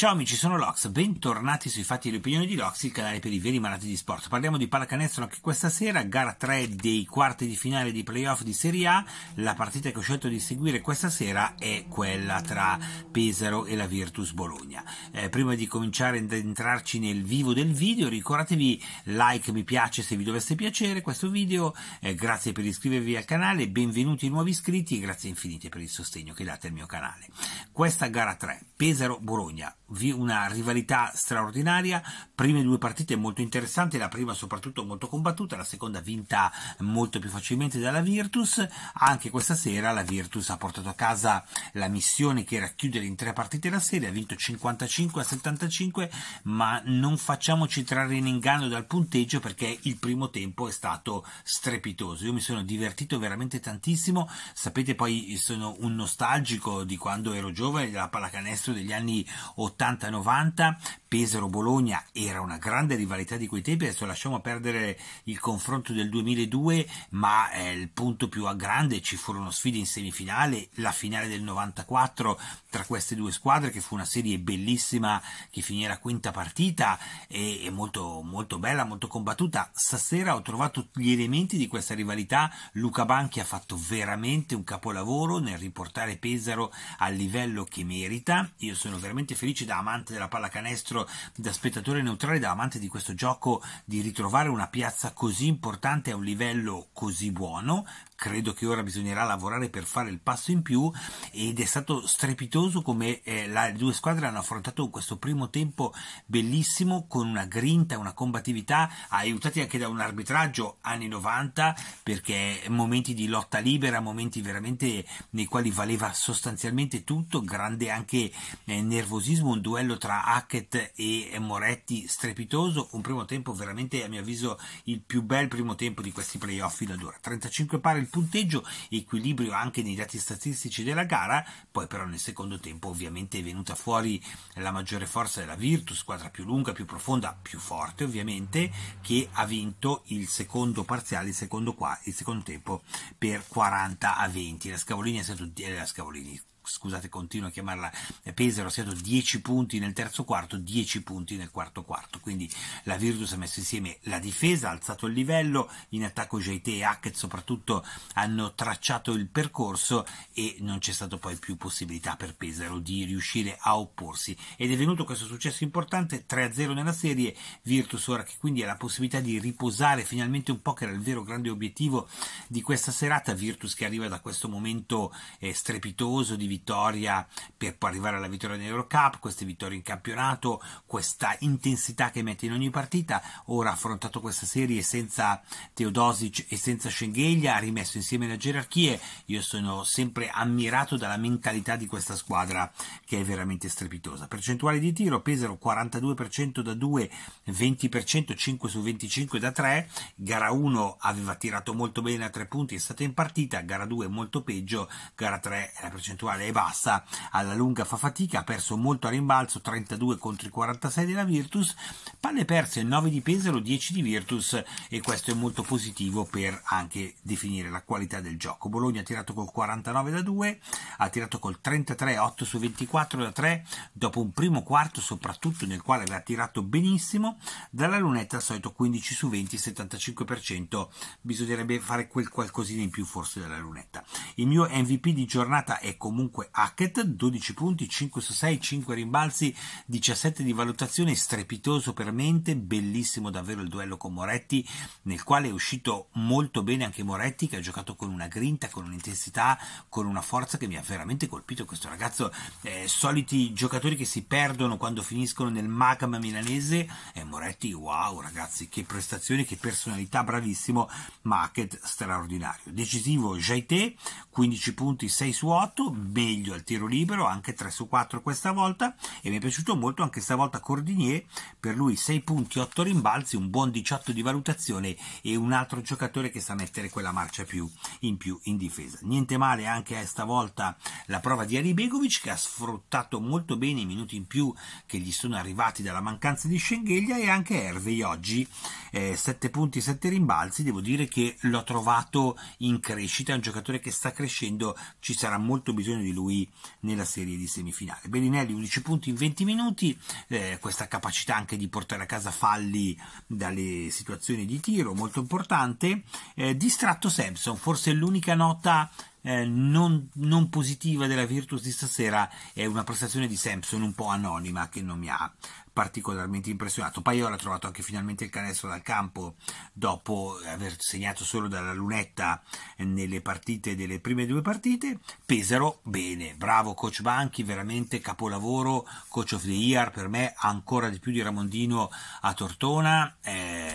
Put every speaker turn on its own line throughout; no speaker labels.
Ciao amici, sono Lox, bentornati sui fatti e le opinioni di Lox, il canale per i veri malati di sport. Parliamo di pallacanestro anche questa sera, gara 3 dei quarti di finale di playoff di Serie A. La partita che ho scelto di seguire questa sera è quella tra Pesaro e la Virtus Bologna. Eh, prima di cominciare ad entrarci nel vivo del video, ricordatevi like, mi piace se vi dovesse piacere questo video, eh, grazie per iscrivervi al canale, benvenuti i nuovi iscritti e grazie infinite per il sostegno che date al mio canale. Questa gara 3, Pesaro-Bologna una rivalità straordinaria, prime due partite molto interessanti, la prima soprattutto molto combattuta, la seconda vinta molto più facilmente dalla Virtus, anche questa sera la Virtus ha portato a casa la missione che era chiudere in tre partite la serie, ha vinto 55 a 75, ma non facciamoci trarre in inganno dal punteggio perché il primo tempo è stato strepitoso, io mi sono divertito veramente tantissimo, sapete poi sono un nostalgico di quando ero giovane, della pallacanestro degli anni 80, 80-90, Pesaro-Bologna era una grande rivalità di quei tempi, adesso lasciamo perdere il confronto del 2002, ma è eh, il punto più a grande ci furono sfide in semifinale, la finale del 94 tra queste due squadre che fu una serie bellissima che finì la quinta partita e, e molto, molto bella, molto combattuta. Stasera ho trovato gli elementi di questa rivalità, Luca Banchi ha fatto veramente un capolavoro nel riportare Pesaro al livello che merita, io sono veramente felice da amante della pallacanestro, da spettatore neutrale, da amante di questo gioco, di ritrovare una piazza così importante a un livello così buono, credo che ora bisognerà lavorare per fare il passo in più ed è stato strepitoso come eh, le due squadre hanno affrontato questo primo tempo bellissimo con una grinta, una combattività aiutati anche da un arbitraggio anni 90 perché momenti di lotta libera, momenti veramente nei quali valeva sostanzialmente tutto, grande anche eh, nervosismo, un duello tra Hackett e Moretti strepitoso, un primo tempo veramente a mio avviso il più bel primo tempo di questi playoff fino ad ora, 35 pari il il punteggio, equilibrio anche nei dati statistici della gara, poi però nel secondo tempo ovviamente è venuta fuori la maggiore forza della Virtus, squadra più lunga, più profonda, più forte ovviamente, che ha vinto il secondo parziale, il secondo, qua, il secondo tempo per 40 a 20. La Scavolini è stato, eh, la Scavolini, scusate, continuo a chiamarla eh, Pesaro, ha segnato 10 punti nel terzo quarto, 10 punti nel quarto quarto. Quindi la Virtus ha messo insieme la difesa, ha alzato il livello, in attacco JT e Hackett soprattutto hanno tracciato il percorso e non c'è stata poi più possibilità per Pesaro di riuscire a opporsi. Ed è venuto questo successo importante, 3-0 nella serie, Virtus ora che quindi ha la possibilità di riposare finalmente un po' che era il vero grande obiettivo di questa serata, Virtus che arriva da questo momento eh, strepitoso di vittoria vittoria per poi arrivare alla vittoria nell'Eurocup, queste vittorie in campionato, questa intensità che mette in ogni partita. Ora ha affrontato questa serie senza Teodosic e senza Schengelia, ha rimesso insieme le gerarchie. Io sono sempre ammirato dalla mentalità di questa squadra che è veramente strepitosa. Percentuale di tiro, pesero 42% da 2, 20%, 5 su 25 da 3. Gara 1 aveva tirato molto bene a 3 punti, è stata in partita, gara 2 molto peggio, gara 3 la percentuale e basta. Alla lunga fa fatica, ha perso molto a rimbalzo, 32 contro i 46 della Virtus, palle perse 9 di Pesaro, 10 di Virtus e questo è molto positivo per anche definire la qualità del gioco. Bologna ha tirato col 49 da 2, ha tirato col 33, 8 su 24 da 3, dopo un primo quarto soprattutto nel quale aveva tirato benissimo, dalla lunetta al solito 15 su 20, 75%, bisognerebbe fare quel qualcosina in più forse dalla lunetta. Il mio MVP di giornata è comunque Comunque Hackett 12 punti, 5 su 6, 5 rimbalzi, 17 di valutazione, strepitoso per mente, bellissimo davvero il duello con Moretti nel quale è uscito molto bene anche Moretti che ha giocato con una grinta, con un'intensità, con una forza che mi ha veramente colpito questo ragazzo, eh, soliti giocatori che si perdono quando finiscono nel magma milanese e Moretti wow ragazzi che prestazione, che personalità, bravissimo, ma Hackett straordinario. Decisivo Jaite, 15 punti, 6 su 8, meglio al tiro libero, anche 3 su 4 questa volta e mi è piaciuto molto anche stavolta Cordinier, per lui 6 punti, 8 rimbalzi, un buon 18 di valutazione e un altro giocatore che sa mettere quella marcia più, in più in difesa. Niente male anche eh, stavolta la prova di Ari Begovic che ha sfruttato molto bene i minuti in più che gli sono arrivati dalla mancanza di Schengelia e anche Hervey oggi eh, 7 punti, 7 rimbalzi, devo dire che l'ho trovato in crescita, è un giocatore che sta crescendo, ci sarà molto bisogno di di lui nella serie di semifinale. Bellinelli 11 punti in 20 minuti, eh, questa capacità anche di portare a casa falli dalle situazioni di tiro molto importante. Eh, distratto Samson, forse l'unica nota eh, non, non, positiva della Virtus di stasera è una prestazione di Sampson un po' anonima che non mi ha particolarmente impressionato. Poi ora ha trovato anche finalmente il canestro dal campo dopo aver segnato solo dalla lunetta nelle partite delle prime due partite. Pesaro bene, bravo coach Banchi, veramente capolavoro, coach of the year per me, ancora di più di Ramondino a Tortona. Eh,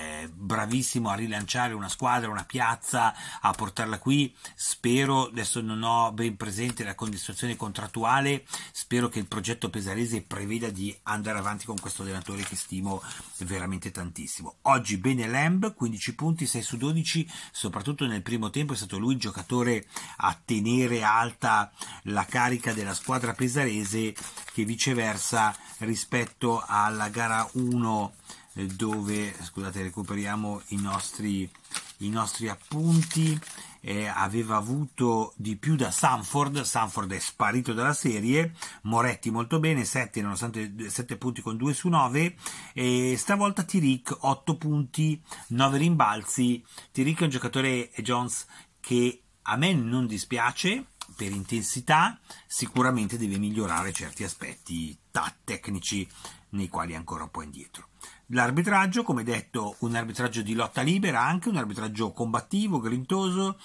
bravissimo a rilanciare una squadra, una piazza, a portarla qui. Spero, adesso non ho ben presente la condizione contrattuale, spero che il progetto pesarese preveda di andare avanti con questo allenatore che stimo veramente tantissimo. Oggi bene Lamb, 15 punti, 6 su 12, soprattutto nel primo tempo è stato lui il giocatore a tenere alta la carica della squadra pesarese che viceversa rispetto alla gara 1 eh, dove scusate, recuperiamo i nostri, i nostri appunti. Eh, aveva avuto di più da Sanford, Sanford è sparito dalla serie, Moretti molto bene, 7, nonostante 7 punti con 2 su 9, e stavolta Tiric 8 punti, 9 rimbalzi, Tiric è un giocatore eh, Jones che a me non dispiace per intensità, sicuramente deve migliorare certi aspetti ta- tecnici nei quali è ancora un po' indietro. L'arbitraggio, come detto, un arbitraggio di lotta libera, anche un arbitraggio combattivo, grintoso.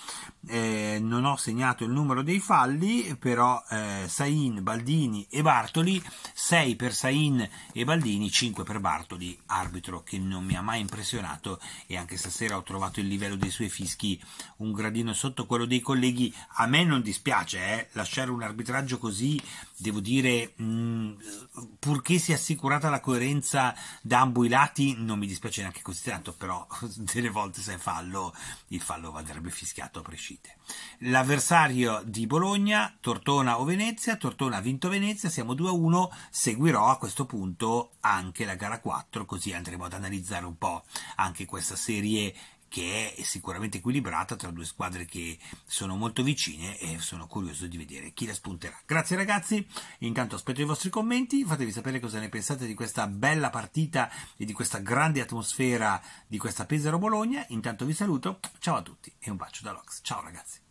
Eh, non ho segnato il numero dei falli, però eh, Sain, Baldini e Bartoli, 6 per Sain e Baldini, 5 per Bartoli, arbitro che non mi ha mai impressionato e anche stasera ho trovato il livello dei suoi fischi un gradino sotto quello dei colleghi. A me non dispiace eh, lasciare un arbitraggio così, devo dire, mh, mm, purché sia assicurata la coerenza da ambo i lati, non mi dispiace neanche così tanto, però delle volte se è fallo, il fallo andrebbe fischiato a prescindere. L'avversario di Bologna, Tortona o Venezia, Tortona ha vinto Venezia, siamo 2-1, seguirò a questo punto anche la gara 4, così andremo ad analizzare un po' anche questa serie che è sicuramente equilibrata tra due squadre che sono molto vicine e sono curioso di vedere chi la spunterà. Grazie ragazzi, intanto aspetto i vostri commenti, fatemi sapere cosa ne pensate di questa bella partita e di questa grande atmosfera di questa Pesaro Bologna. Intanto vi saluto, ciao a tutti e un bacio da Lox. Ciao ragazzi.